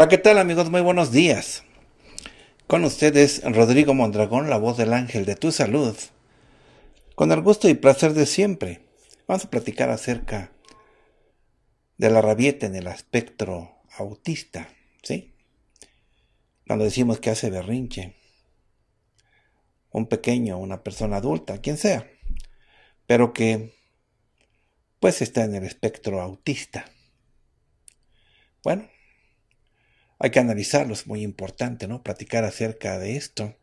Hola, ¿qué tal amigos? Muy buenos días. Con ustedes Rodrigo Mondragón, la voz del ángel de tu salud. Con el gusto y placer de siempre, vamos a platicar acerca de la rabieta en el espectro autista, ¿sí? Cuando decimos que hace berrinche, un pequeño, una persona adulta, quien sea, pero que pues está en el espectro autista. Bueno, hay que analizarlo, es muy importante, ¿no? Platicar acerca de esto.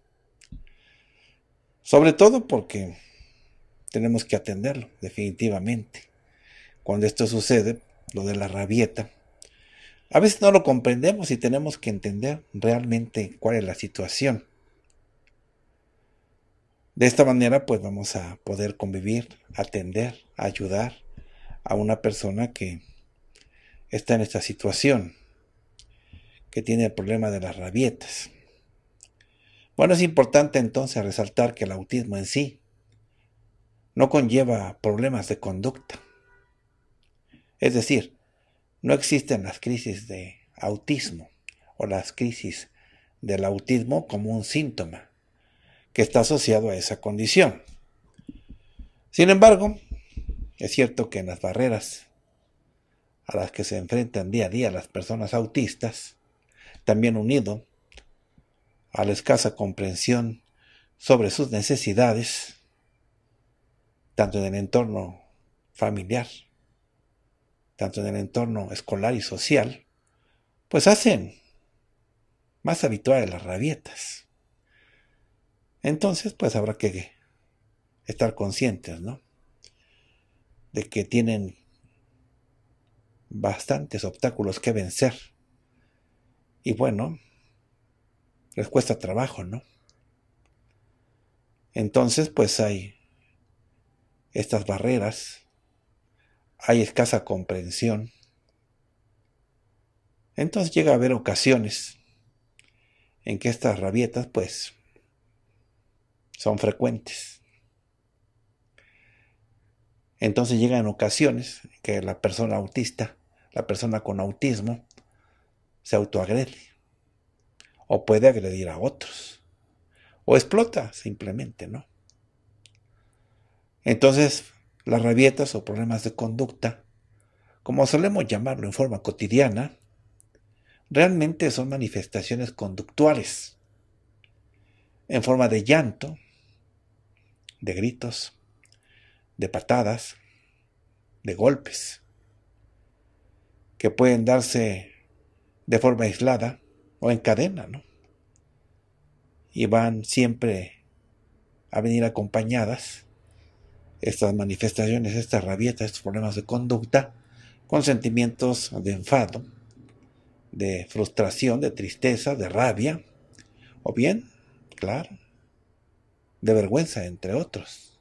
Sobre todo porque tenemos que atenderlo, definitivamente. Cuando esto sucede, lo de la rabieta, a veces no lo comprendemos y tenemos que entender realmente cuál es la situación. De esta manera, pues vamos a poder convivir, atender, ayudar a una persona que está en esta situación que tiene el problema de las rabietas. Bueno, es importante entonces resaltar que el autismo en sí no conlleva problemas de conducta. Es decir, no existen las crisis de autismo o las crisis del autismo como un síntoma que está asociado a esa condición. Sin embargo, es cierto que en las barreras a las que se enfrentan día a día las personas autistas, también unido a la escasa comprensión sobre sus necesidades, tanto en el entorno familiar, tanto en el entorno escolar y social, pues hacen más habituales las rabietas. Entonces, pues habrá que estar conscientes, ¿no? De que tienen bastantes obstáculos que vencer y bueno, les cuesta trabajo, ¿no? Entonces, pues hay estas barreras, hay escasa comprensión. Entonces llega a haber ocasiones en que estas rabietas, pues, son frecuentes. Entonces llegan ocasiones que la persona autista, la persona con autismo, se autoagrede o puede agredir a otros o explota simplemente, ¿no? Entonces, las rabietas o problemas de conducta, como solemos llamarlo en forma cotidiana, realmente son manifestaciones conductuales, en forma de llanto, de gritos, de patadas, de golpes, que pueden darse de forma aislada o en cadena, ¿no? Y van siempre a venir acompañadas estas manifestaciones, estas rabietas, estos problemas de conducta, con sentimientos de enfado, de frustración, de tristeza, de rabia, o bien, claro, de vergüenza, entre otros.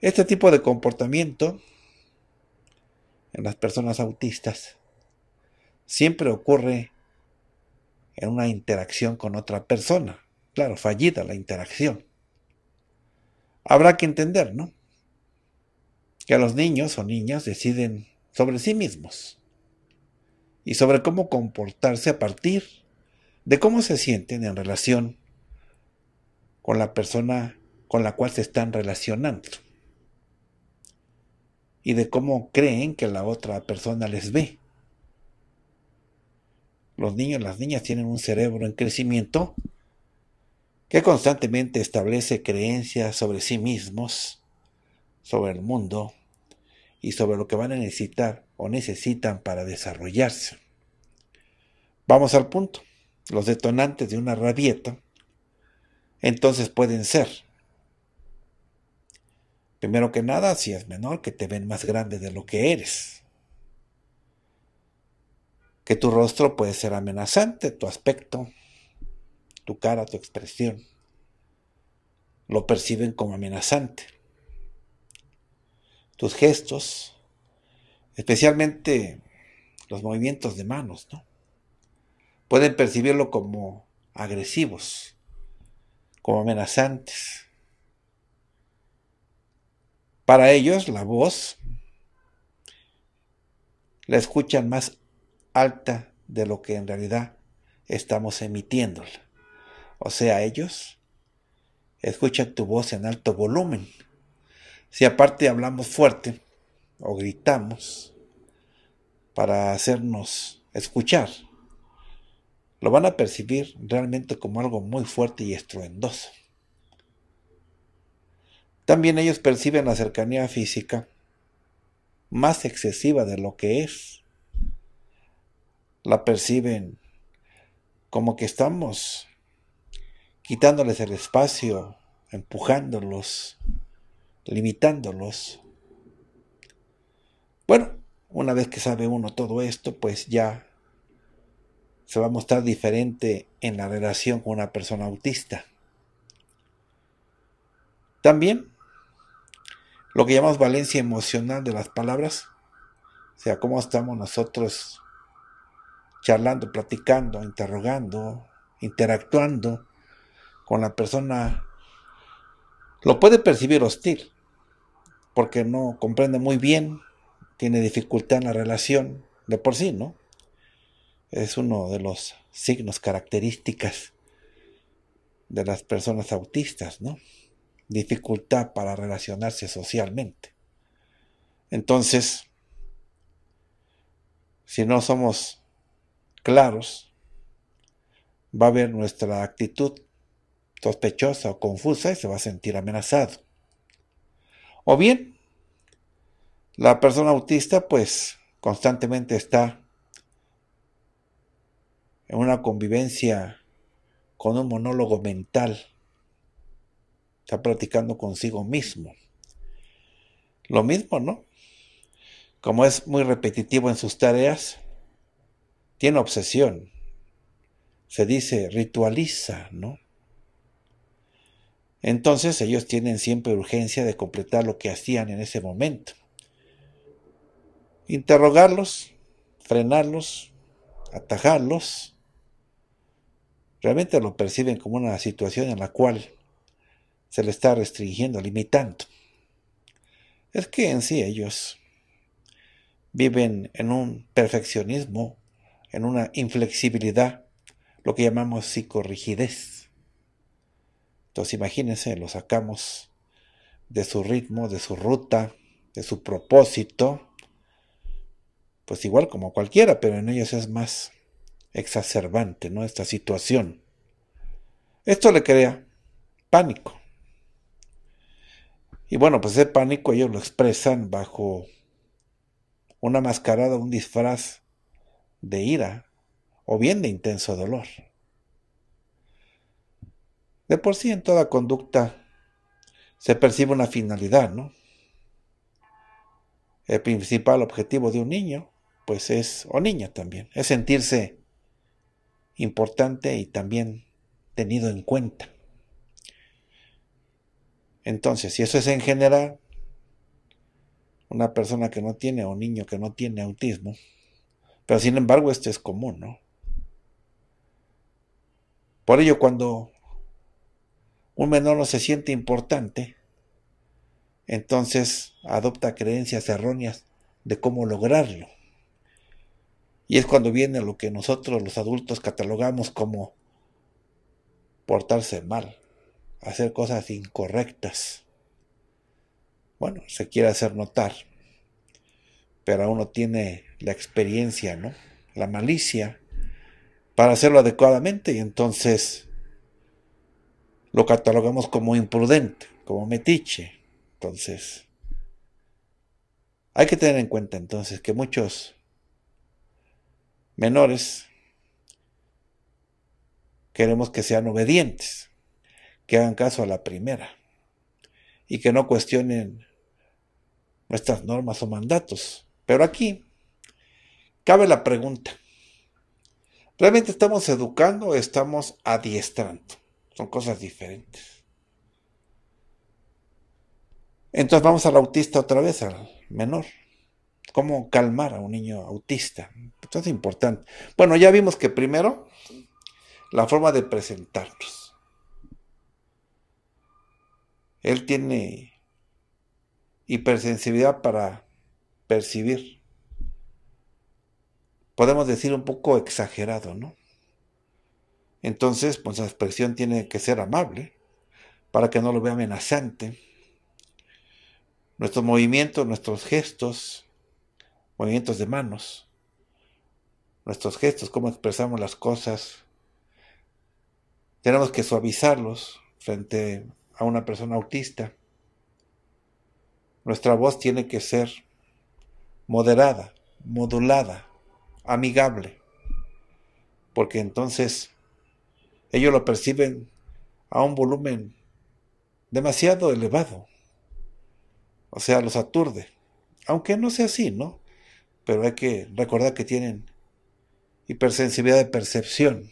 Este tipo de comportamiento en las personas autistas siempre ocurre en una interacción con otra persona. Claro, fallida la interacción. Habrá que entender, ¿no? Que los niños o niñas deciden sobre sí mismos y sobre cómo comportarse a partir de cómo se sienten en relación con la persona con la cual se están relacionando y de cómo creen que la otra persona les ve los niños, las niñas tienen un cerebro en crecimiento que constantemente establece creencias sobre sí mismos, sobre el mundo y sobre lo que van a necesitar o necesitan para desarrollarse. Vamos al punto. Los detonantes de una rabieta entonces pueden ser, primero que nada, si es menor, que te ven más grande de lo que eres que tu rostro puede ser amenazante, tu aspecto, tu cara, tu expresión. Lo perciben como amenazante. Tus gestos, especialmente los movimientos de manos, ¿no? Pueden percibirlo como agresivos, como amenazantes. Para ellos, la voz la escuchan más alta de lo que en realidad estamos emitiéndola. O sea, ellos escuchan tu voz en alto volumen. Si aparte hablamos fuerte o gritamos para hacernos escuchar, lo van a percibir realmente como algo muy fuerte y estruendoso. También ellos perciben la cercanía física más excesiva de lo que es la perciben como que estamos quitándoles el espacio, empujándolos, limitándolos. Bueno, una vez que sabe uno todo esto, pues ya se va a mostrar diferente en la relación con una persona autista. También lo que llamamos valencia emocional de las palabras, o sea, cómo estamos nosotros charlando, platicando, interrogando, interactuando con la persona, lo puede percibir hostil, porque no comprende muy bien, tiene dificultad en la relación de por sí, ¿no? Es uno de los signos, características de las personas autistas, ¿no? Dificultad para relacionarse socialmente. Entonces, si no somos claros, va a ver nuestra actitud sospechosa o confusa y se va a sentir amenazado. O bien, la persona autista pues constantemente está en una convivencia con un monólogo mental, está practicando consigo mismo. Lo mismo, ¿no? Como es muy repetitivo en sus tareas, tiene obsesión. Se dice ritualiza, ¿no? Entonces ellos tienen siempre urgencia de completar lo que hacían en ese momento. Interrogarlos, frenarlos, atajarlos, realmente lo perciben como una situación en la cual se le está restringiendo, limitando. Es que en sí ellos viven en un perfeccionismo en una inflexibilidad, lo que llamamos psicorrigidez. Entonces imagínense, lo sacamos de su ritmo, de su ruta, de su propósito, pues igual como cualquiera, pero en ellos es más exacerbante, ¿no? Esta situación. Esto le crea pánico. Y bueno, pues ese pánico ellos lo expresan bajo una mascarada, un disfraz de ira o bien de intenso dolor. De por sí en toda conducta se percibe una finalidad, ¿no? El principal objetivo de un niño, pues es, o niña también, es sentirse importante y también tenido en cuenta. Entonces, si eso es en general, una persona que no tiene o un niño que no tiene autismo, pero sin embargo, esto es común, ¿no? Por ello, cuando un menor no se siente importante, entonces adopta creencias erróneas de cómo lograrlo. Y es cuando viene lo que nosotros los adultos catalogamos como portarse mal, hacer cosas incorrectas. Bueno, se quiere hacer notar pero aún tiene la experiencia, ¿no? La malicia para hacerlo adecuadamente y entonces lo catalogamos como imprudente, como metiche. Entonces, hay que tener en cuenta entonces que muchos menores queremos que sean obedientes, que hagan caso a la primera y que no cuestionen nuestras normas o mandatos. Pero aquí cabe la pregunta. ¿Realmente estamos educando o estamos adiestrando? Son cosas diferentes. Entonces vamos al autista otra vez, al menor. ¿Cómo calmar a un niño autista? Esto es importante. Bueno, ya vimos que primero, la forma de presentarnos. Él tiene hipersensibilidad para percibir. Podemos decir un poco exagerado, ¿no? Entonces, pues la expresión tiene que ser amable para que no lo vea amenazante. Nuestros movimientos, nuestros gestos, movimientos de manos, nuestros gestos, cómo expresamos las cosas, tenemos que suavizarlos frente a una persona autista. Nuestra voz tiene que ser moderada, modulada, amigable, porque entonces ellos lo perciben a un volumen demasiado elevado, o sea, los aturde, aunque no sea así, ¿no? Pero hay que recordar que tienen hipersensibilidad de percepción.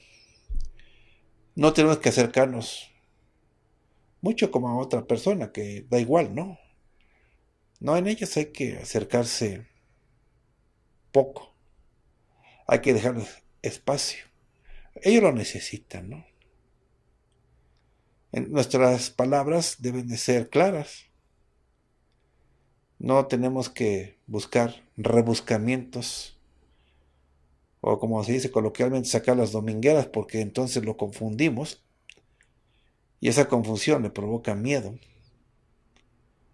No tenemos que acercarnos mucho como a otra persona, que da igual, ¿no? No, en ellas hay que acercarse poco. Hay que dejarles espacio. Ellos lo necesitan, ¿no? Nuestras palabras deben de ser claras. No tenemos que buscar rebuscamientos o como se dice coloquialmente sacar las domingueras porque entonces lo confundimos y esa confusión le provoca miedo,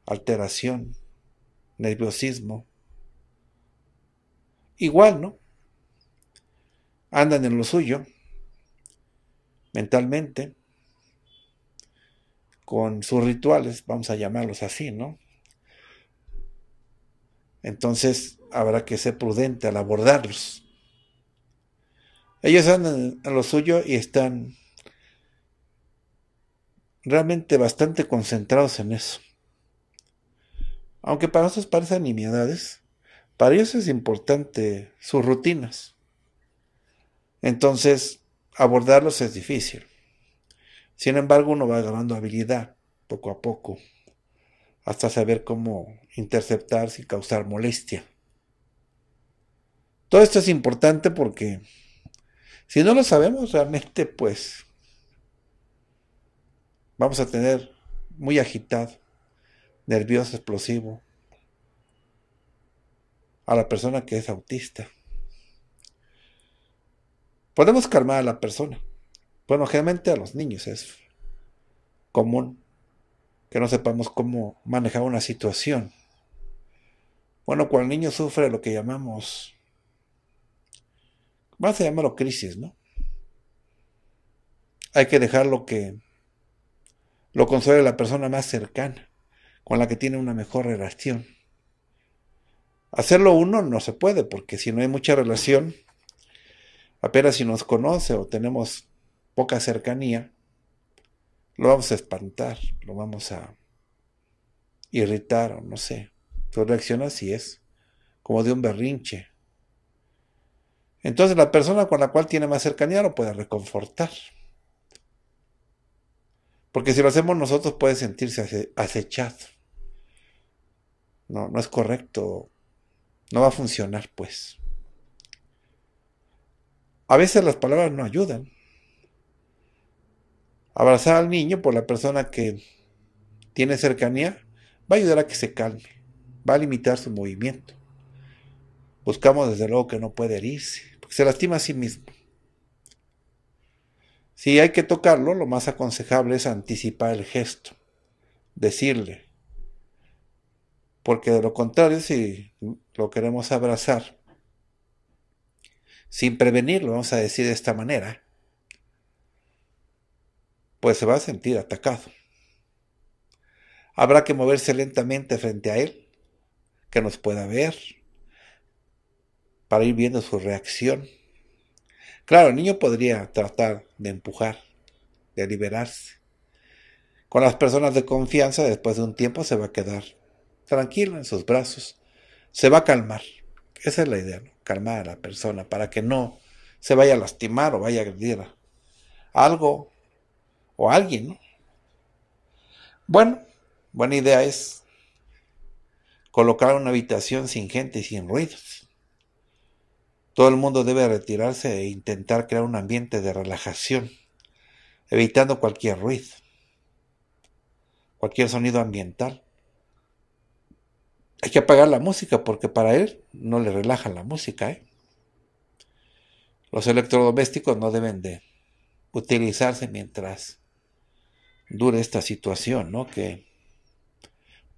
alteración, nerviosismo, Igual, ¿no? Andan en lo suyo, mentalmente, con sus rituales, vamos a llamarlos así, ¿no? Entonces habrá que ser prudente al abordarlos. Ellos andan en lo suyo y están realmente bastante concentrados en eso. Aunque para nosotros parecen nimiedades, para ellos es importante sus rutinas. Entonces, abordarlos es difícil. Sin embargo, uno va ganando habilidad poco a poco, hasta saber cómo interceptar sin causar molestia. Todo esto es importante porque si no lo sabemos realmente, pues vamos a tener muy agitado, nervioso, explosivo, a la persona que es autista. Podemos calmar a la persona. Bueno, generalmente a los niños es común que no sepamos cómo manejar una situación. Bueno, cuando el niño sufre lo que llamamos, vamos a llamarlo crisis, ¿no? Hay que dejarlo que lo consuele la persona más cercana, con la que tiene una mejor relación. Hacerlo uno no se puede, porque si no hay mucha relación, apenas si nos conoce o tenemos poca cercanía, lo vamos a espantar, lo vamos a irritar o no sé. Tu reacción así es, como de un berrinche. Entonces la persona con la cual tiene más cercanía lo puede reconfortar. Porque si lo hacemos nosotros puede sentirse acechado. No, no es correcto no va a funcionar, pues. A veces las palabras no ayudan. Abrazar al niño por la persona que tiene cercanía va a ayudar a que se calme, va a limitar su movimiento. Buscamos desde luego que no puede herirse, porque se lastima a sí mismo. Si hay que tocarlo, lo más aconsejable es anticipar el gesto, decirle, porque de lo contrario, si lo queremos abrazar. Sin prevenirlo, vamos a decir de esta manera, pues se va a sentir atacado. Habrá que moverse lentamente frente a él, que nos pueda ver, para ir viendo su reacción. Claro, el niño podría tratar de empujar, de liberarse. Con las personas de confianza, después de un tiempo, se va a quedar tranquilo en sus brazos, se va a calmar. Esa es la idea, calmar a la persona para que no se vaya a lastimar o vaya a agredir a algo o a alguien. Bueno, buena idea es colocar una habitación sin gente y sin ruidos. Todo el mundo debe retirarse e intentar crear un ambiente de relajación, evitando cualquier ruido, cualquier sonido ambiental hay que apagar la música porque para él no le relaja la música. ¿eh? Los electrodomésticos no deben de utilizarse mientras dure esta situación, ¿no? Que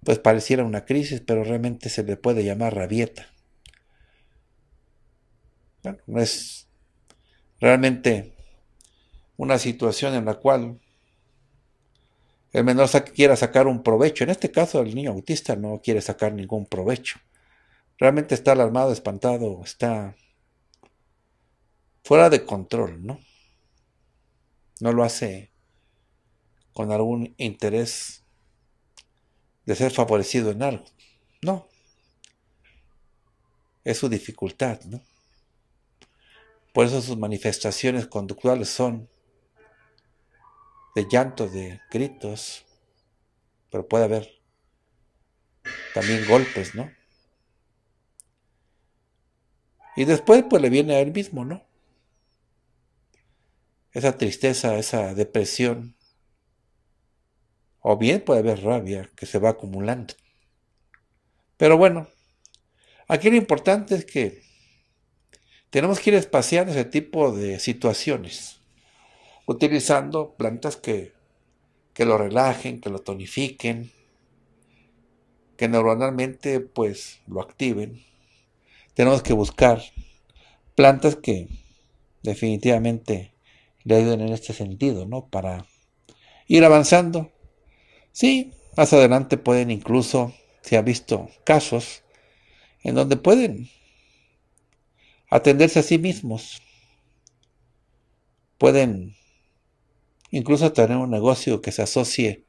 pues pareciera una crisis, pero realmente se le puede llamar rabieta. Bueno, es realmente una situación en la cual el menor quiera sacar un provecho. En este caso, el niño autista no quiere sacar ningún provecho. Realmente está alarmado, espantado, está fuera de control, ¿no? No lo hace con algún interés de ser favorecido en algo. No. Es su dificultad, ¿no? Por eso sus manifestaciones conductuales son de llantos, de gritos, pero puede haber también golpes, ¿no? Y después pues le viene a él mismo, ¿no? Esa tristeza, esa depresión. O bien puede haber rabia que se va acumulando. Pero bueno, aquí lo importante es que tenemos que ir espaciando ese tipo de situaciones utilizando plantas que, lo relajen, que lo tonifiquen, que neuronalmente pues lo activen. Tenemos que buscar plantas que definitivamente le ayuden en este sentido, ¿no? Para ir avanzando. Sí, más adelante pueden incluso, se ha visto casos en donde pueden atenderse a sí mismos, pueden incluso tener un negocio que se asocie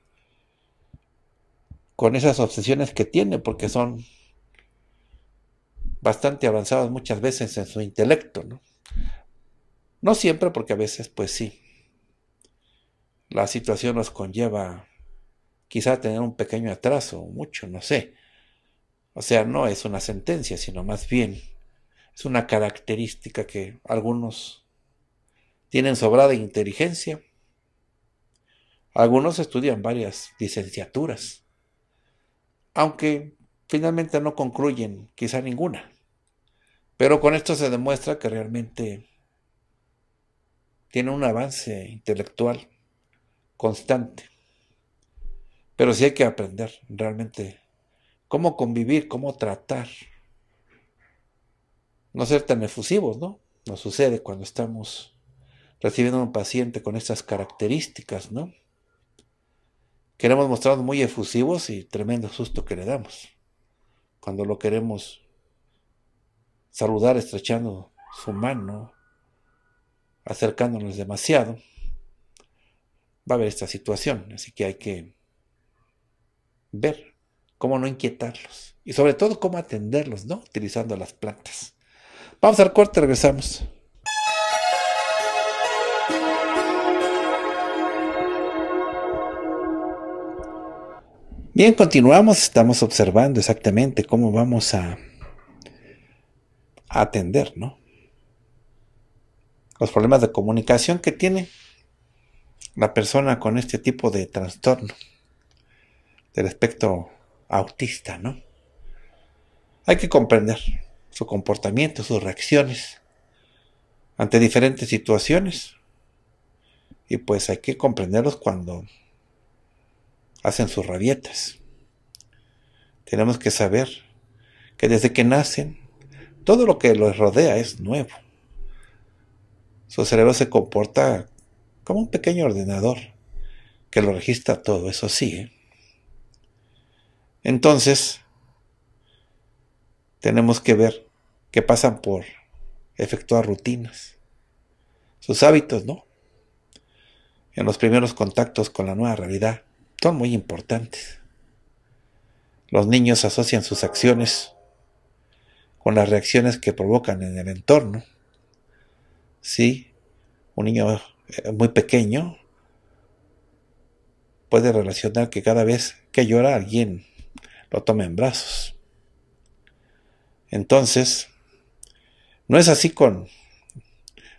con esas obsesiones que tiene, porque son bastante avanzadas muchas veces en su intelecto, ¿no? No siempre, porque a veces, pues sí, la situación nos conlleva quizá tener un pequeño atraso, mucho, no sé. O sea, no es una sentencia, sino más bien es una característica que algunos tienen sobrada inteligencia algunos estudian varias licenciaturas, aunque finalmente no concluyen quizá ninguna. Pero con esto se demuestra que realmente tiene un avance intelectual constante. Pero sí hay que aprender realmente cómo convivir, cómo tratar. No ser tan efusivos, ¿no? Nos sucede cuando estamos recibiendo a un paciente con estas características, ¿no? queremos mostrarnos muy efusivos y tremendo susto que le damos cuando lo queremos saludar estrechando su mano, acercándonos demasiado. Va a haber esta situación, así que hay que ver cómo no inquietarlos y sobre todo cómo atenderlos, ¿no? Utilizando las plantas. Vamos al corte, regresamos. Bien, continuamos, estamos observando exactamente cómo vamos a, atender, Los problemas de comunicación que tiene la persona con este tipo de trastorno del espectro autista, ¿no? Hay que comprender su comportamiento, sus reacciones ante diferentes situaciones. Y pues hay que comprenderlos cuando hacen sus rabietas. Tenemos que saber que desde que nacen, todo lo que los rodea es nuevo. Su cerebro se comporta como un pequeño ordenador que lo registra todo, eso sí. ¿eh? Entonces, tenemos que ver que pasan por efectuar rutinas, sus hábitos, ¿no? En los primeros contactos con la nueva realidad, son muy importantes. Los niños asocian sus acciones con las reacciones que provocan en el entorno. Sí, un niño eh, muy pequeño puede relacionar que cada vez que llora alguien lo toma en brazos. Entonces, no es así con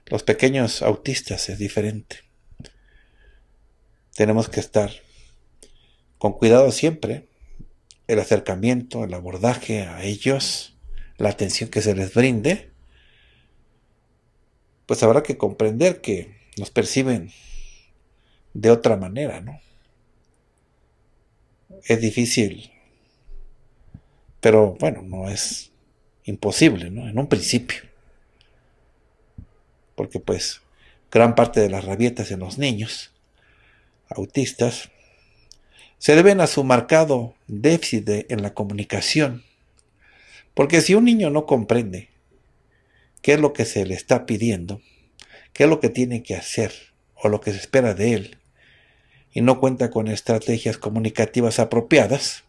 los pequeños autistas, es diferente. Tenemos que estar con cuidado siempre, el acercamiento, el abordaje a ellos, la atención que se les brinde, pues habrá que comprender que nos perciben de otra manera, ¿no? Es difícil, pero bueno, no es imposible, ¿no? En un principio. Porque pues gran parte de las rabietas en los niños autistas se deben a su marcado déficit en la comunicación. Porque si un niño no comprende qué es lo que se le está pidiendo, qué es lo que tiene que hacer o lo que se espera de él, y no cuenta con estrategias comunicativas apropiadas,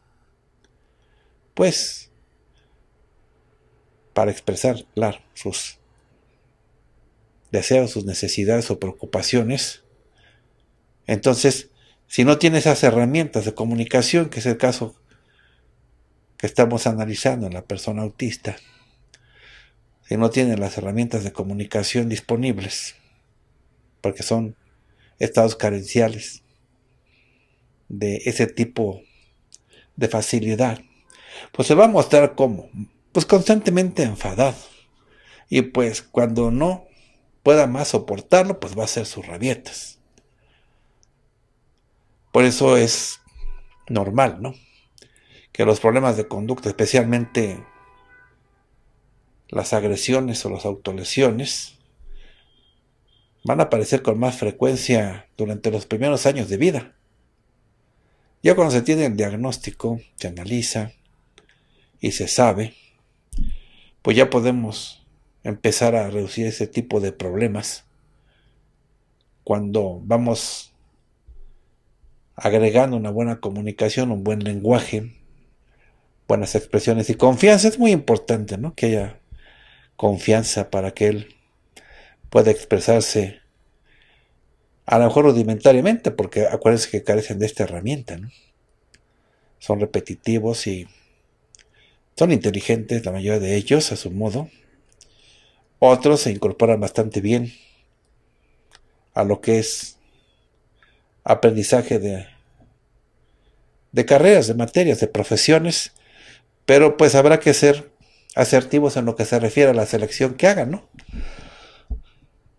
pues para expresar sus deseos, sus necesidades o preocupaciones, entonces si no tiene esas herramientas de comunicación, que es el caso que estamos analizando en la persona autista, si no tiene las herramientas de comunicación disponibles, porque son estados carenciales de ese tipo de facilidad, pues se va a mostrar como, pues constantemente enfadado. Y pues cuando no pueda más soportarlo, pues va a ser sus rabietas. Por eso es normal, ¿no? Que los problemas de conducta, especialmente las agresiones o las autolesiones, van a aparecer con más frecuencia durante los primeros años de vida. Ya cuando se tiene el diagnóstico, se analiza y se sabe, pues ya podemos empezar a reducir ese tipo de problemas cuando vamos agregando una buena comunicación, un buen lenguaje, buenas expresiones y confianza. Es muy importante, Que haya confianza para que él pueda expresarse a lo mejor rudimentariamente, porque acuérdense que carecen de esta herramienta, Son repetitivos y son inteligentes, la mayoría de ellos, a su modo. Otros se incorporan bastante bien a lo que es aprendizaje de, de carreras, de materias, de profesiones, pero pues habrá que ser asertivos en lo que se refiere a la selección que hagan, ¿no?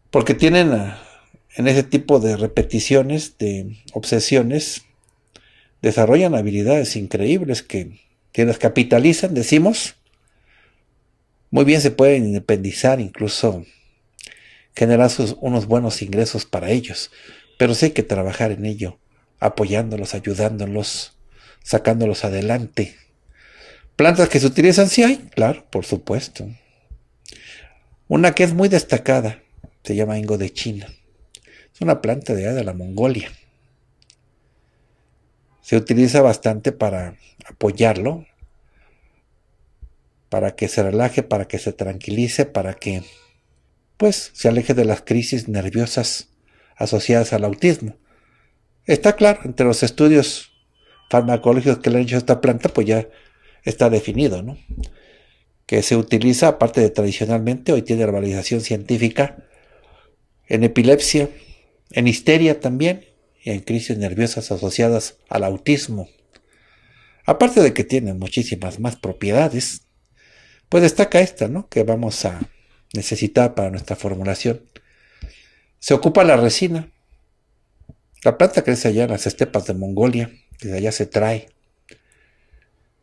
Porque tienen ah, en ese tipo de repeticiones, de obsesiones, desarrollan habilidades increíbles que, quienes las capitalizan, decimos, muy bien se pueden independizar, incluso generar unos buenos ingresos para ellos. Pero sí hay que trabajar en ello, apoyándolos, ayudándolos, sacándolos adelante. Plantas que se utilizan, sí hay, claro, por supuesto. Una que es muy destacada, se llama Ingo de China. Es una planta de, de la Mongolia. Se utiliza bastante para apoyarlo, para que se relaje, para que se tranquilice, para que pues se aleje de las crisis nerviosas asociadas al autismo. Está claro, entre los estudios farmacológicos que le han hecho esta planta, pues ya está definido, ¿no? Que se utiliza, aparte de tradicionalmente, hoy tiene herbalización científica, en epilepsia, en histeria también, y en crisis nerviosas asociadas al autismo. Aparte de que tiene muchísimas más propiedades, pues destaca esta, ¿no? Que vamos a necesitar para nuestra formulación se ocupa la resina. La planta crece allá en las estepas de Mongolia, de allá se trae.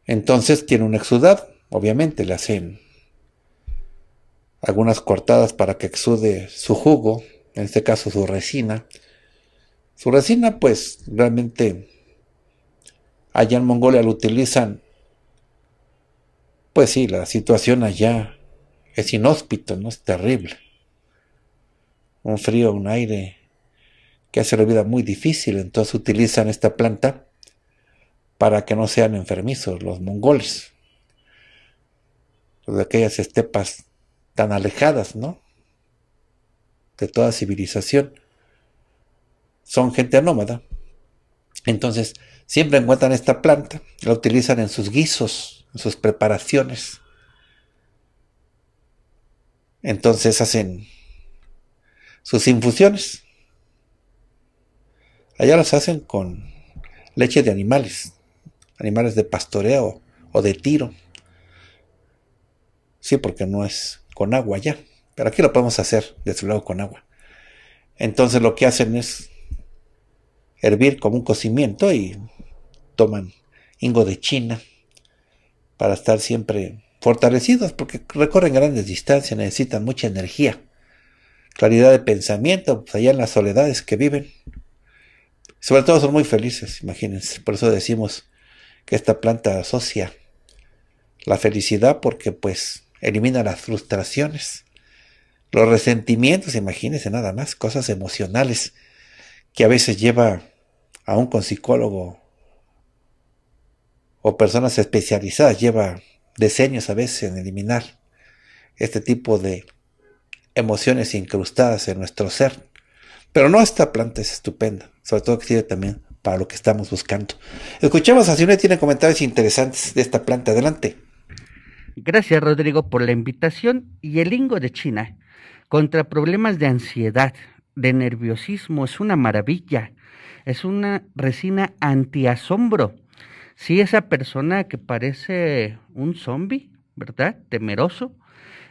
Entonces tiene un exudado, obviamente le hacen algunas cortadas para que exude su jugo, en este caso su resina. Su resina pues realmente allá en Mongolia lo utilizan, pues sí, la situación allá es inhóspito, ¿no? Es terrible un frío, un aire, que hace la vida muy difícil. Entonces utilizan esta planta para que no sean enfermizos los mongoles, los de aquellas estepas tan alejadas, ¿no? De toda civilización. Son gente nómada. Entonces, siempre encuentran esta planta, la utilizan en sus guisos, en sus preparaciones. Entonces hacen sus infusiones. Allá las hacen con leche de animales, animales de pastoreo o de tiro. Sí, porque no es con agua ya, pero aquí lo podemos hacer, desde luego, con agua. Entonces lo que hacen es hervir como un cocimiento y toman ingo de China para estar siempre fortalecidos, porque recorren grandes distancias, necesitan mucha energía claridad de pensamiento, pues allá en las soledades que viven. Sobre todo son muy felices, imagínense. Por eso decimos que esta planta asocia la felicidad porque pues elimina las frustraciones, los resentimientos, imagínense nada más, cosas emocionales que a veces lleva a un psicólogo o personas especializadas, lleva decenios a veces en eliminar este tipo de emociones incrustadas en nuestro ser. Pero no, esta planta es estupenda, sobre todo que sirve también para lo que estamos buscando. Escuchemos a si tiene comentarios interesantes de esta planta. Adelante. Gracias, Rodrigo, por la invitación. Y el lingo de China, contra problemas de ansiedad, de nerviosismo, es una maravilla. Es una resina anti-asombro. Si esa persona que parece un zombie, ¿verdad? Temeroso,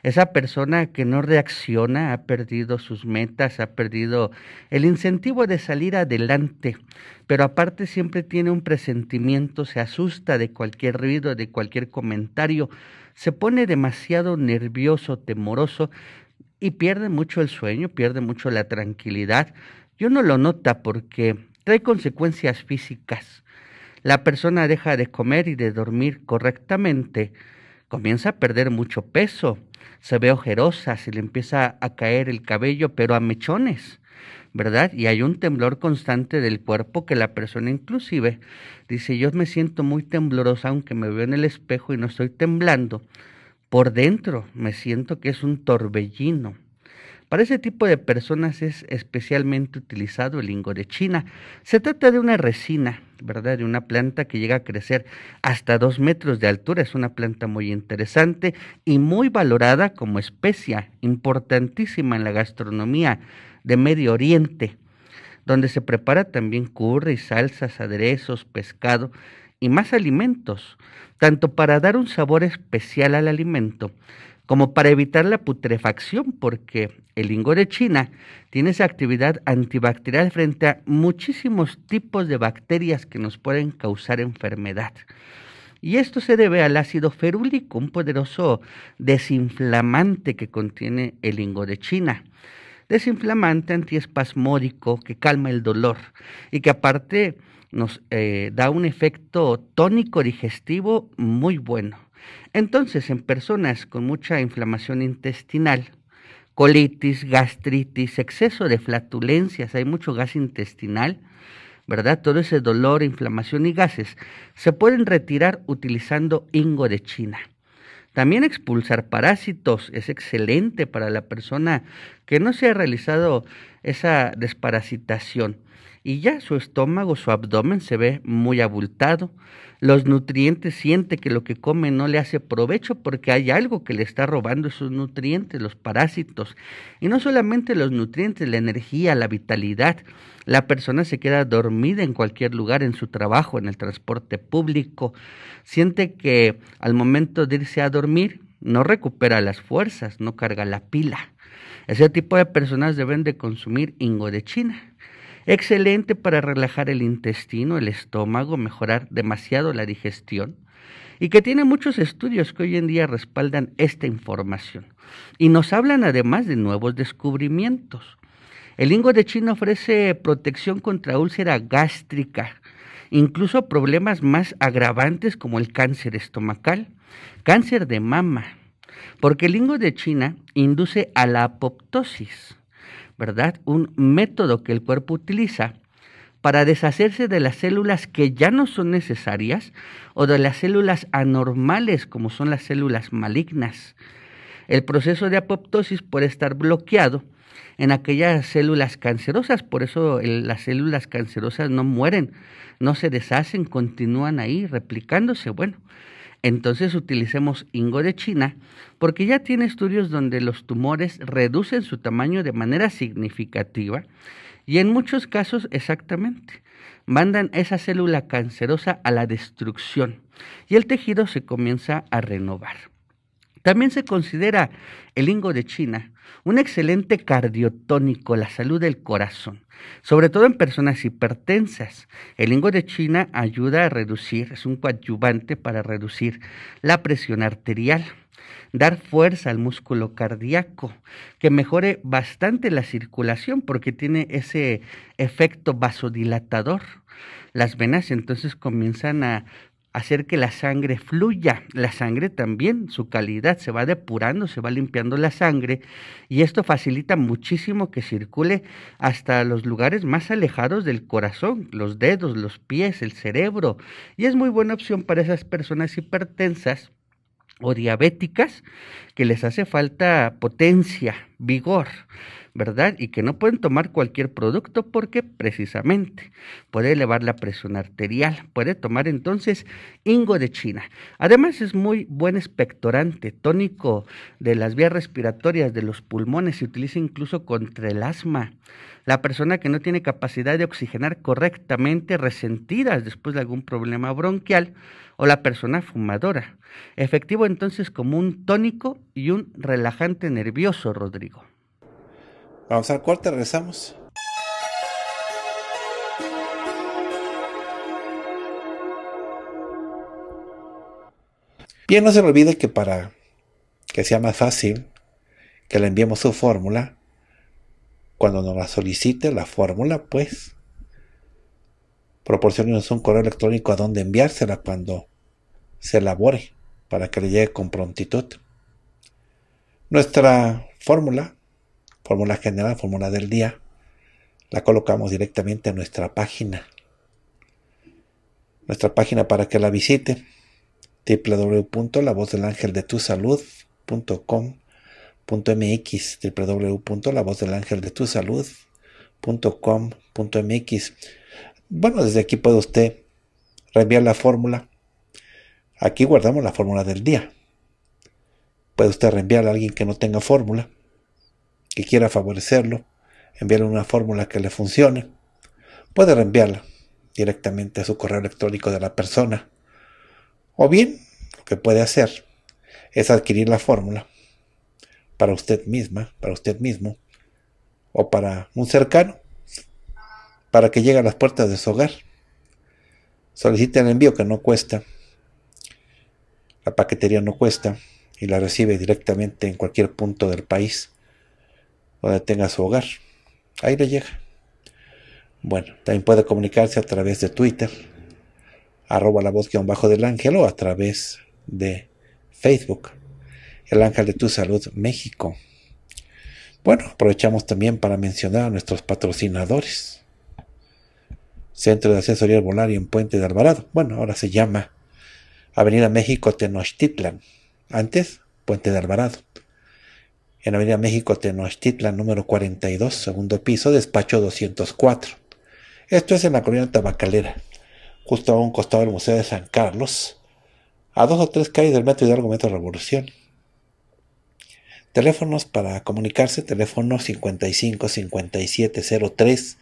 esa persona que no reacciona ha perdido sus metas, ha perdido el incentivo de salir adelante, pero aparte siempre tiene un presentimiento, se asusta de cualquier ruido, de cualquier comentario, se pone demasiado nervioso, temoroso y pierde mucho el sueño, pierde mucho la tranquilidad. Yo no lo nota porque trae consecuencias físicas. La persona deja de comer y de dormir correctamente comienza a perder mucho peso, se ve ojerosa, se le empieza a caer el cabello, pero a mechones. ¿verdad? Y hay un temblor constante del cuerpo que la persona inclusive dice, yo me siento muy temblorosa aunque me veo en el espejo y no estoy temblando. Por dentro me siento que es un torbellino. Para ese tipo de personas es especialmente utilizado el lingo de China. Se trata de una resina de una planta que llega a crecer hasta dos metros de altura. Es una planta muy interesante y muy valorada como especia importantísima en la gastronomía de Medio Oriente, donde se prepara también curry, salsas, aderezos, pescado y más alimentos, tanto para dar un sabor especial al alimento como para evitar la putrefacción, porque el lingo de China tiene esa actividad antibacterial frente a muchísimos tipos de bacterias que nos pueden causar enfermedad. Y esto se debe al ácido ferúlico, un poderoso desinflamante que contiene el lingo de China. Desinflamante antiespasmódico que calma el dolor y que aparte nos eh, da un efecto tónico digestivo muy bueno. Entonces, en personas con mucha inflamación intestinal, colitis, gastritis, exceso de flatulencias, hay mucho gas intestinal, ¿verdad? Todo ese dolor, inflamación y gases se pueden retirar utilizando ingo de China. También expulsar parásitos es excelente para la persona que no se ha realizado esa desparasitación y ya su estómago, su abdomen se ve muy abultado. Los nutrientes siente que lo que come no le hace provecho porque hay algo que le está robando esos nutrientes, los parásitos. Y no solamente los nutrientes, la energía, la vitalidad. La persona se queda dormida en cualquier lugar, en su trabajo, en el transporte público. Siente que al momento de irse a dormir no recupera las fuerzas, no carga la pila. Ese tipo de personas deben de consumir ingo de China Excelente para relajar el intestino, el estómago, mejorar demasiado la digestión y que tiene muchos estudios que hoy en día respaldan esta información. Y nos hablan además de nuevos descubrimientos. El lingo de China ofrece protección contra úlcera gástrica, incluso problemas más agravantes como el cáncer estomacal, cáncer de mama, porque el lingo de China induce a la apoptosis, ¿verdad? Un método que el cuerpo utiliza para deshacerse de las células que ya no son necesarias o de las células anormales como son las células malignas. El proceso de apoptosis puede estar bloqueado en aquellas células cancerosas, por eso las células cancerosas no mueren, no se deshacen, continúan ahí replicándose. Bueno, entonces utilicemos Ingo de China porque ya tiene estudios donde los tumores reducen su tamaño de manera significativa y en muchos casos exactamente mandan esa célula cancerosa a la destrucción y el tejido se comienza a renovar. También se considera el ingo de China un excelente cardiotónico, la salud del corazón, sobre todo en personas hipertensas. El ingo de China ayuda a reducir, es un coadyuvante para reducir la presión arterial, dar fuerza al músculo cardíaco, que mejore bastante la circulación porque tiene ese efecto vasodilatador. Las venas entonces comienzan a hacer que la sangre fluya. La sangre también, su calidad se va depurando, se va limpiando la sangre y esto facilita muchísimo que circule hasta los lugares más alejados del corazón, los dedos, los pies, el cerebro. Y es muy buena opción para esas personas hipertensas o diabéticas que les hace falta potencia, vigor. ¿verdad? Y que no pueden tomar cualquier producto porque precisamente puede elevar la presión arterial. Puede tomar entonces ingo de China. Además es muy buen expectorante, tónico de las vías respiratorias, de los pulmones, se utiliza incluso contra el asma. La persona que no tiene capacidad de oxigenar correctamente, resentidas después de algún problema bronquial, o la persona fumadora. Efectivo entonces como un tónico y un relajante nervioso, Rodrigo. Vamos al corte, regresamos. Bien, no se olvide que para que sea más fácil que le enviemos su fórmula, cuando nos la solicite la fórmula, pues proporcionenos un correo electrónico a donde enviársela cuando se elabore para que le llegue con prontitud. Nuestra fórmula fórmula general, fórmula del día, la colocamos directamente en nuestra página. Nuestra página para que la visite, www.lavozdelangeldetusalud.com.mx, www.lavozdelangeldetusalud.com.mx. Bueno, desde aquí puede usted reenviar la fórmula. Aquí guardamos la fórmula del día. Puede usted reenviar a alguien que no tenga fórmula que quiera favorecerlo, enviarle una fórmula que le funcione, puede reenviarla directamente a su correo electrónico de la persona. O bien, lo que puede hacer es adquirir la fórmula para usted misma, para usted mismo, o para un cercano, para que llegue a las puertas de su hogar. Solicite el envío que no cuesta, la paquetería no cuesta y la recibe directamente en cualquier punto del país donde tenga su hogar. Ahí le llega. Bueno, también puede comunicarse a través de Twitter, arroba la voz bajo del ángel o a través de Facebook, el ángel de tu salud México. Bueno, aprovechamos también para mencionar a nuestros patrocinadores. Centro de Asesoría y en Puente de Alvarado. Bueno, ahora se llama Avenida México Tenochtitlan. Antes, Puente de Alvarado en Avenida México Tenochtitlan número 42, segundo piso, despacho 204. Esto es en la colonia Tabacalera, justo a un costado del Museo de San Carlos, a dos o tres calles del metro Hidalgo Metro Revolución. Teléfonos para comunicarse, teléfono 55 57 03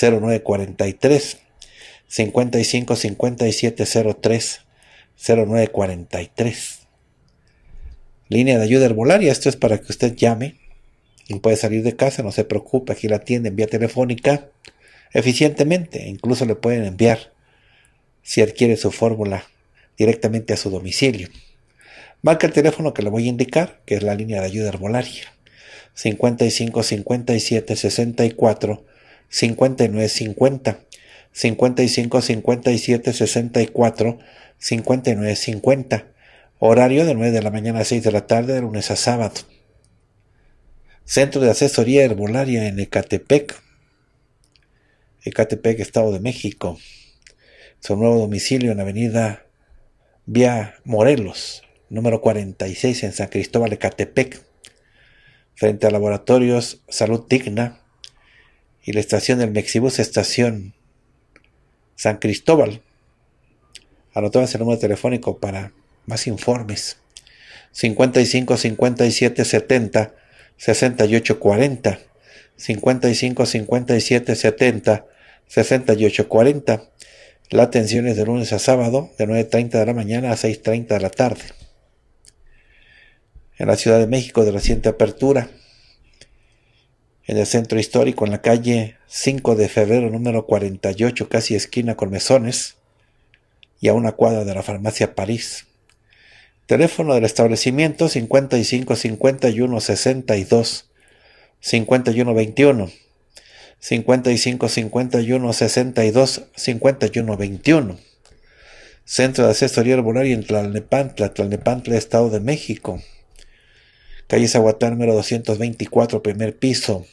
0943 55 57 03 0943 línea de ayuda herbolaria. Esto es para que usted llame y puede salir de casa, no se preocupe, aquí la atienden vía telefónica eficientemente. Incluso le pueden enviar, si adquiere su fórmula, directamente a su domicilio. Marca el teléfono que le voy a indicar, que es la línea de ayuda herbolaria. 55 57 64 59 50 55 57 64 59 50 Horario de 9 de la mañana a 6 de la tarde, de lunes a sábado. Centro de Asesoría Herbolaria en Ecatepec. Ecatepec, Estado de México. Su nuevo domicilio en avenida Vía Morelos, número 46 en San Cristóbal, Ecatepec. Frente a Laboratorios Salud Digna y la estación del Mexibus, estación San Cristóbal. Anotó el número telefónico para más informes. 55 57 70 68 40 55 57 70 68 40 La atención es de lunes a sábado de 9.30 de la mañana a 6.30 de la tarde. En la Ciudad de México de reciente apertura, en el centro histórico, en la calle 5 de febrero número 48, casi esquina con mesones, y a una cuadra de la farmacia París. Teléfono del establecimiento 55 51 62 51 21 55 51 62 51 21 Centro de Asesoría Arbolaria en Tlalnepantla, Tlalnepantla, Estado de México. Calle Zaguatán número 224, primer piso,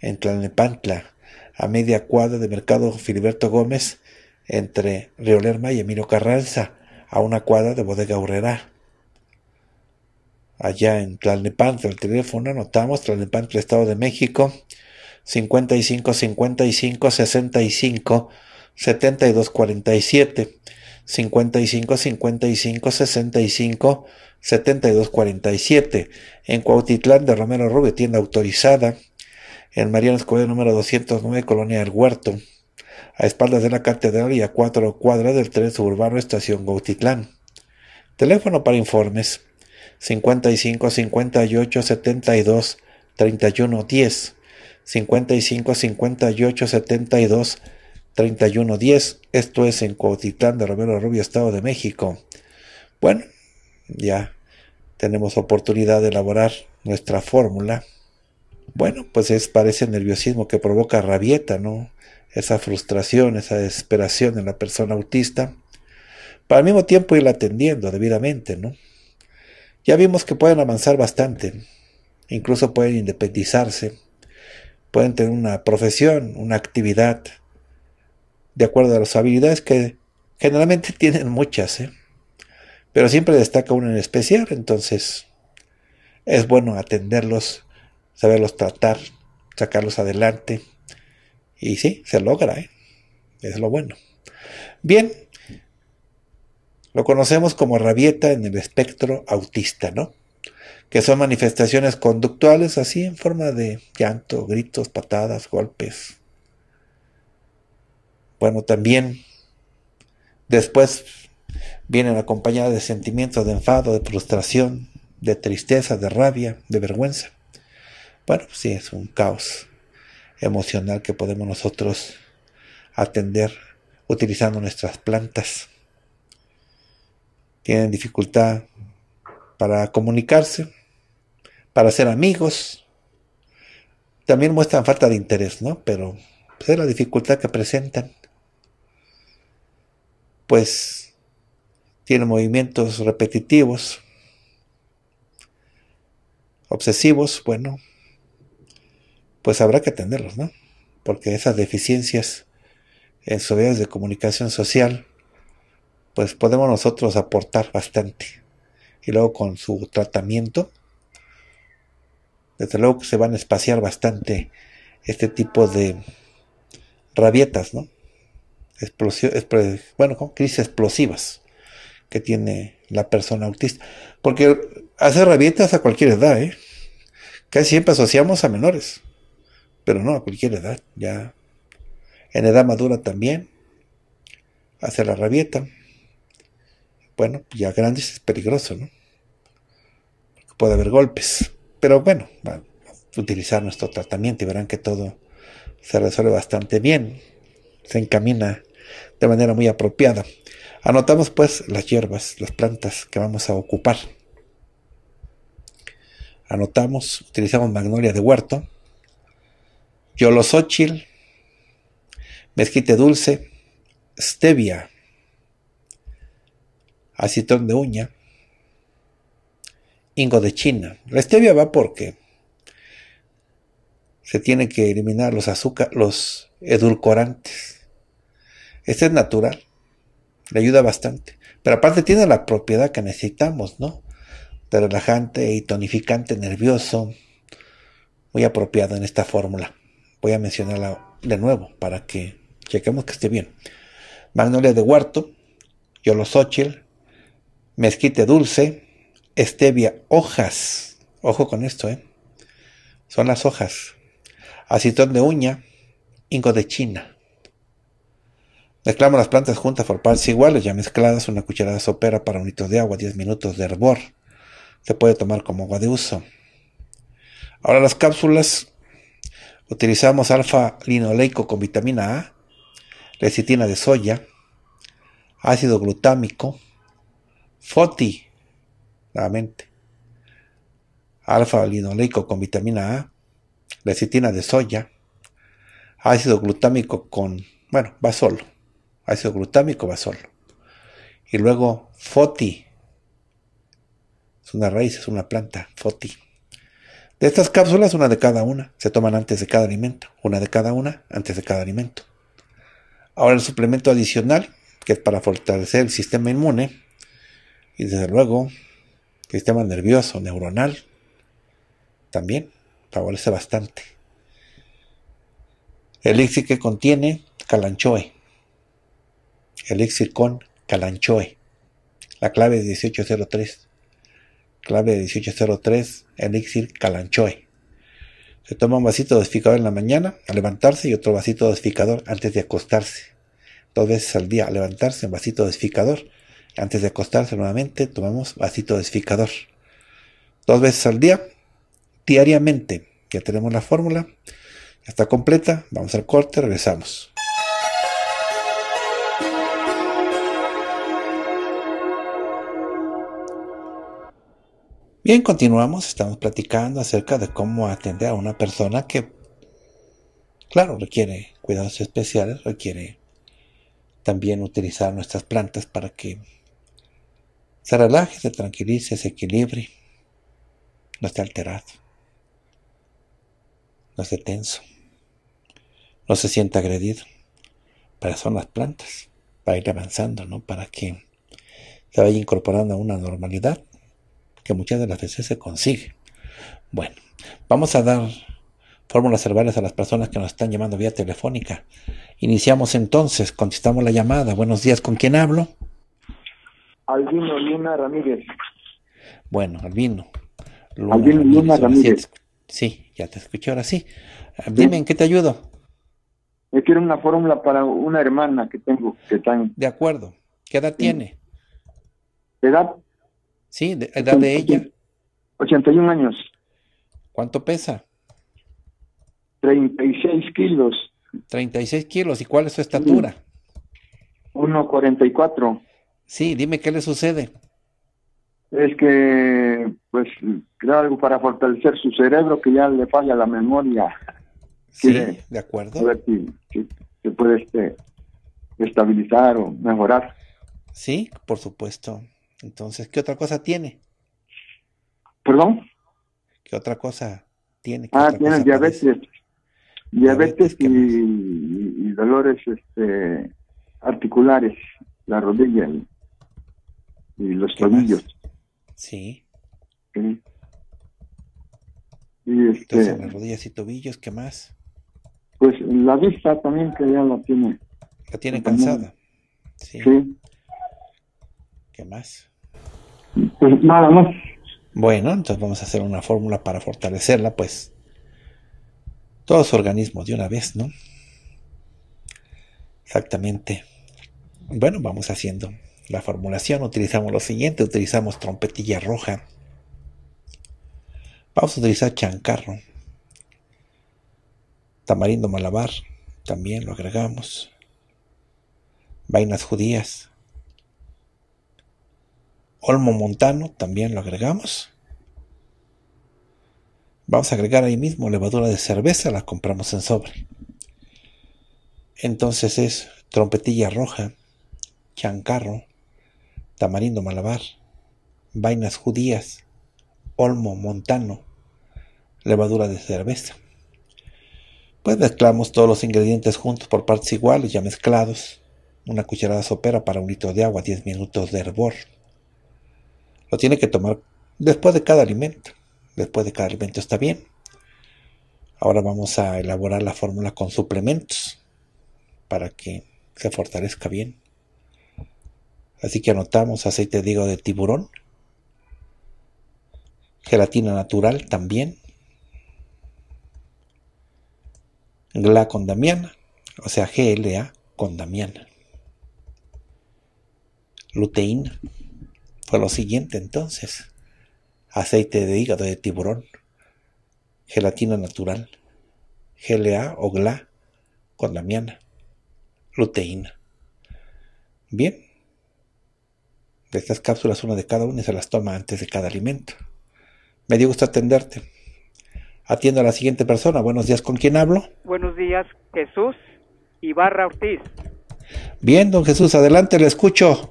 en Tlalnepantla, a media cuadra de Mercado Filiberto Gómez, entre Río Lerma y Emilio Carranza a una cuadra de Bodega Urrera. Allá en Tlalnepantla, el teléfono, anotamos, Tlalnepantla, Estado de México, 55 55 65 72 47. 55 55 65 72 47. En Cuautitlán de Romero Rubio, tienda autorizada. En Mariano Escobedo número 209, Colonia del Huerto a espaldas de la catedral y a cuatro cuadras del tren suburbano Estación Gautitlán. Teléfono para informes 55 58 72 31 10 55 58 72 31 10 esto es en gautitlán de Romero Rubio, Estado de México. Bueno, ya tenemos oportunidad de elaborar nuestra fórmula. Bueno, pues es parece nerviosismo que provoca rabieta, ¿no? esa frustración, esa desesperación en la persona autista, para al mismo tiempo ir atendiendo debidamente, ¿no? Ya vimos que pueden avanzar bastante, incluso pueden independizarse, pueden tener una profesión, una actividad, de acuerdo a las habilidades que generalmente tienen muchas, ¿eh? pero siempre destaca una en especial, entonces es bueno atenderlos, saberlos tratar, sacarlos adelante y sí, se logra, ¿eh? es lo bueno. Bien, lo conocemos como rabieta en el espectro autista, ¿no? Que son manifestaciones conductuales así en forma de llanto, gritos, patadas, golpes. Bueno, también después vienen acompañadas de sentimientos de enfado, de frustración, de tristeza, de rabia, de vergüenza. Bueno, pues sí, es un caos emocional que podemos nosotros atender utilizando nuestras plantas. Tienen dificultad para comunicarse, para ser amigos. También muestran falta de interés, ¿no? Pero pues, es la dificultad que presentan. Pues tienen movimientos repetitivos, obsesivos, bueno, pues habrá que atenderlos, ¿no? Porque esas deficiencias en sus medios de comunicación social, pues podemos nosotros aportar bastante. Y luego con su tratamiento, desde luego que se van a espaciar bastante este tipo de rabietas, ¿no? bueno, con crisis explosivas que tiene la persona autista. Porque hacer rabietas a cualquier edad, ¿eh? Casi siempre asociamos a menores pero no a cualquier edad, ya en edad madura también, hace la rabieta. Bueno, ya grandes es peligroso, ¿no? puede haber golpes, pero bueno, a utilizar nuestro tratamiento y verán que todo se resuelve bastante bien, se encamina de manera muy apropiada. Anotamos pues las hierbas, las plantas que vamos a ocupar. Anotamos, utilizamos magnolia de huerto, Yolosóchil, mezquite dulce, stevia, acetón de uña, ingo de China. La stevia va porque se tiene que eliminar los azúcar, los edulcorantes. Este es natural, le ayuda bastante. Pero aparte tiene la propiedad que necesitamos, ¿no? De relajante y tonificante nervioso, muy apropiado en esta fórmula voy a mencionarla de nuevo para que chequemos que esté bien. Magnolia de Huerto, Yolosochil, Mezquite Dulce, Stevia Hojas, ojo con esto, ¿eh? son las hojas, acitón de uña, ingo de China. Mezclamos las plantas juntas por partes iguales, ya mezcladas, una cucharada sopera para un litro de agua, 10 minutos de hervor. Se puede tomar como agua de uso. Ahora las cápsulas Utilizamos alfa-linoleico con vitamina A, lecitina de soya, ácido glutámico, FOTI, nuevamente, alfa-linoleico con vitamina A, lecitina de soya, ácido glutámico con, bueno, va solo, ácido glutámico va solo. Y luego FOTI, es una raíz, es una planta, FOTI. De estas cápsulas, una de cada una se toman antes de cada alimento, una de cada una antes de cada alimento. Ahora el suplemento adicional, que es para fortalecer el sistema inmune y desde luego el sistema nervioso, neuronal, también favorece bastante. elixir que contiene calanchoe, elixir con calanchoe. La clave es 1803 clave 1803, elixir calanchoe. Se toma un vasito desficador en la mañana al levantarse y otro vasito desficador antes de acostarse. Dos veces al día al levantarse un vasito desficador, Antes de acostarse nuevamente tomamos vasito desficador, Dos veces al día, diariamente. Ya tenemos la fórmula. Ya está completa. Vamos al corte, regresamos. Bien, continuamos. Estamos platicando acerca de cómo atender a una persona que, claro, requiere cuidados especiales, requiere también utilizar nuestras plantas para que se relaje, se tranquilice, se equilibre, no esté alterado, no esté tenso, no se sienta agredido. Para eso son las plantas, para ir avanzando, ¿no? Para que se vaya incorporando a una normalidad que muchas de las veces se consigue. Bueno, vamos a dar fórmulas verbales a las personas que nos están llamando vía telefónica. Iniciamos entonces, contestamos la llamada. Buenos días, ¿con quién hablo? Albino Luna Ramírez. Bueno, Albino. Luna Ramírez. Sí, ya te escuché ahora sí. Eh, dime, ¿en qué te ayudo? Me quiero una fórmula para una hermana que tengo. que De acuerdo. ¿Qué edad tiene? Edad Sí, edad de ella. 81 años. ¿Cuánto pesa? 36 kilos. 36 kilos. ¿Y cuál es su estatura? 1,44. Mm. Sí, dime qué le sucede. Es que, pues, creo algo para fortalecer su cerebro que ya le falla la memoria. Sí, de acuerdo. A ver si, se puede este, estabilizar o mejorar. Sí, por supuesto. Entonces, ¿qué otra cosa tiene? ¿Perdón? ¿Qué otra cosa tiene? Ah, tiene diabetes. Diabetes, y, dolores este, articulares, la rodilla y, los tobillos. Sí. Y este, Entonces, las rodillas y tobillos, ¿qué más? Pues la vista también que ya la tiene. La tiene cansada. Sí. sí. ¿Qué más? nada más. Bueno, entonces vamos a hacer una fórmula para fortalecerla, pues. Todos los organismos de una vez, ¿no? Exactamente. Bueno, vamos haciendo la formulación. Utilizamos lo siguiente. Utilizamos trompetilla roja. Vamos a utilizar chancarro. Tamarindo malabar. También lo agregamos. Vainas judías. Olmo Montano también lo agregamos. Vamos a agregar ahí mismo levadura de cerveza, la compramos en sobre. Entonces es trompetilla roja, chancarro, tamarindo malabar, vainas judías, olmo montano, levadura de cerveza. Pues mezclamos todos los ingredientes juntos por partes iguales, ya mezclados. Una cucharada sopera para un litro de agua, 10 minutos de hervor. Lo tiene que tomar después de cada alimento. Después de cada alimento está bien. Ahora vamos a elaborar la fórmula con suplementos para que se fortalezca bien. Así que anotamos aceite de de tiburón, gelatina natural también, GLA con damiana, o sea GLA con damiana, luteína, fue lo siguiente entonces. Aceite de hígado de tiburón, gelatina natural, GLA o GLA con lamiana, luteína. Bien. De estas cápsulas, una de cada una y se las toma antes de cada alimento. Me dio gusto atenderte. Atiendo a la siguiente persona. Buenos días, ¿con quién hablo? Buenos días, Jesús Ibarra Ortiz. Bien, don Jesús, adelante, le escucho.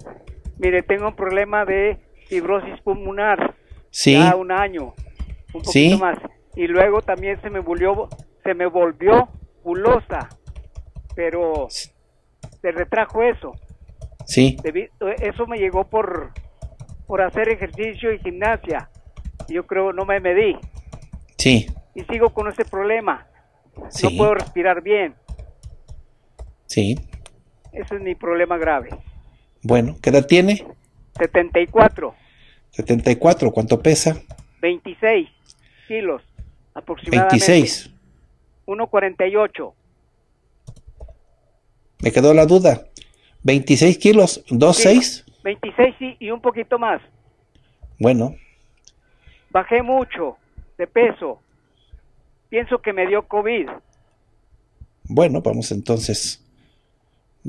Mire, tengo un problema de fibrosis pulmonar. Sí. Ya un año, un poquito más. Y luego también se me volvió, se me volvió pulosa, pero se retrajo eso. Sí. Eso me llegó por, por hacer ejercicio y gimnasia. Yo creo no me medí. Sí. Y sigo con ese problema. Sí. No puedo respirar bien. Sí. Ese es mi problema grave. Bueno, ¿qué edad tiene? 74. 74, ¿cuánto pesa? 26 kilos aproximadamente. 26. 1,48. Me quedó la duda. 26 kilos, 2,6. 26 y un poquito más. Bueno. Bajé mucho de peso. Pienso que me dio COVID. Bueno, vamos entonces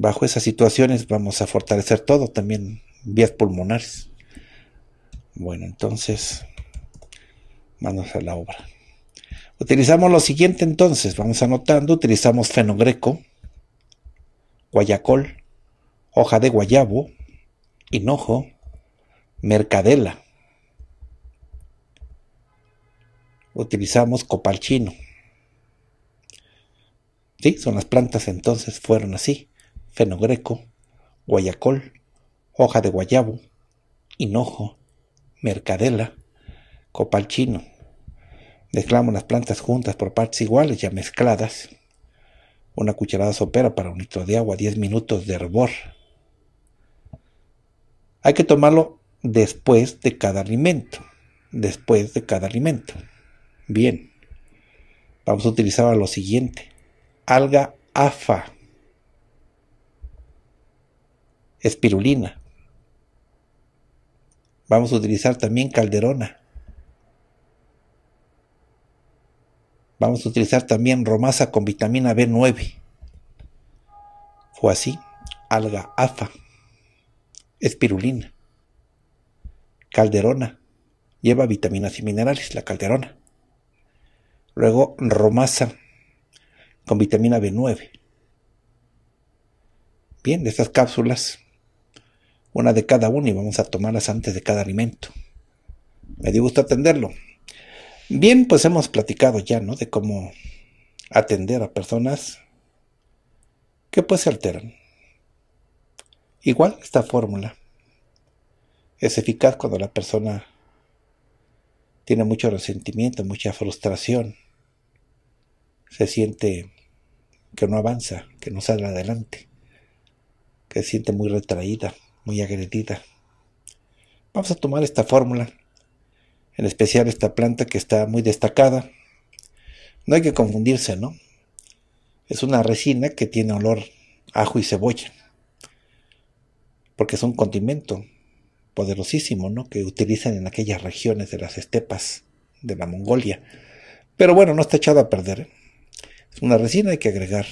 bajo esas situaciones vamos a fortalecer todo, también vías pulmonares. Bueno, entonces, manos a la obra. Utilizamos lo siguiente entonces, vamos anotando, utilizamos fenogreco, guayacol, hoja de guayabo, hinojo, mercadela. Utilizamos chino Sí, son las plantas entonces fueron así fenogreco, guayacol, hoja de guayabo, hinojo, mercadela, copal chino. Mezclamos las plantas juntas por partes iguales ya mezcladas. Una cucharada sopera para un litro de agua, 10 minutos de hervor. Hay que tomarlo después de cada alimento. Después de cada alimento. Bien. Vamos a utilizar lo siguiente. Alga afa espirulina. Vamos a utilizar también calderona. Vamos a utilizar también romasa con vitamina B9. O así, alga afa, espirulina, calderona. Lleva vitaminas y minerales, la calderona. Luego romasa con vitamina B9. Bien, estas cápsulas una de cada una y vamos a tomarlas antes de cada alimento. Me dio gusto atenderlo. Bien, pues hemos platicado ya, ¿no? De cómo atender a personas que pues se alteran. Igual esta fórmula es eficaz cuando la persona tiene mucho resentimiento, mucha frustración, se siente que no avanza, que no sale adelante, que se siente muy retraída, muy agredida. Vamos a tomar esta fórmula, en especial esta planta que está muy destacada. No hay que confundirse, ¿no? Es una resina que tiene olor ajo y cebolla, porque es un condimento poderosísimo, ¿no? Que utilizan en aquellas regiones de las estepas de la Mongolia. Pero bueno, no está echado a perder. ¿eh? Es una resina, hay que agregar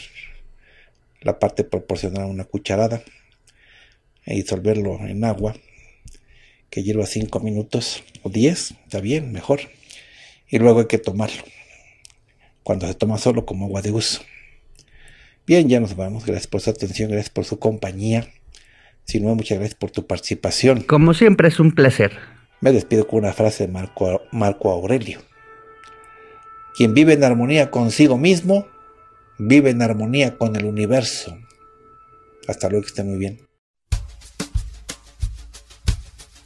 la parte proporcional a una cucharada e disolverlo en agua que lleva 5 minutos o 10, está bien, mejor. Y luego hay que tomarlo cuando se toma solo como agua de uso. Bien, ya nos vamos. Gracias por su atención, gracias por su compañía. Si no, muchas gracias por tu participación. Como siempre, es un placer. Me despido con una frase de Marco, Marco Aurelio. Quien vive en armonía consigo mismo, vive en armonía con el universo. Hasta luego, que esté muy bien.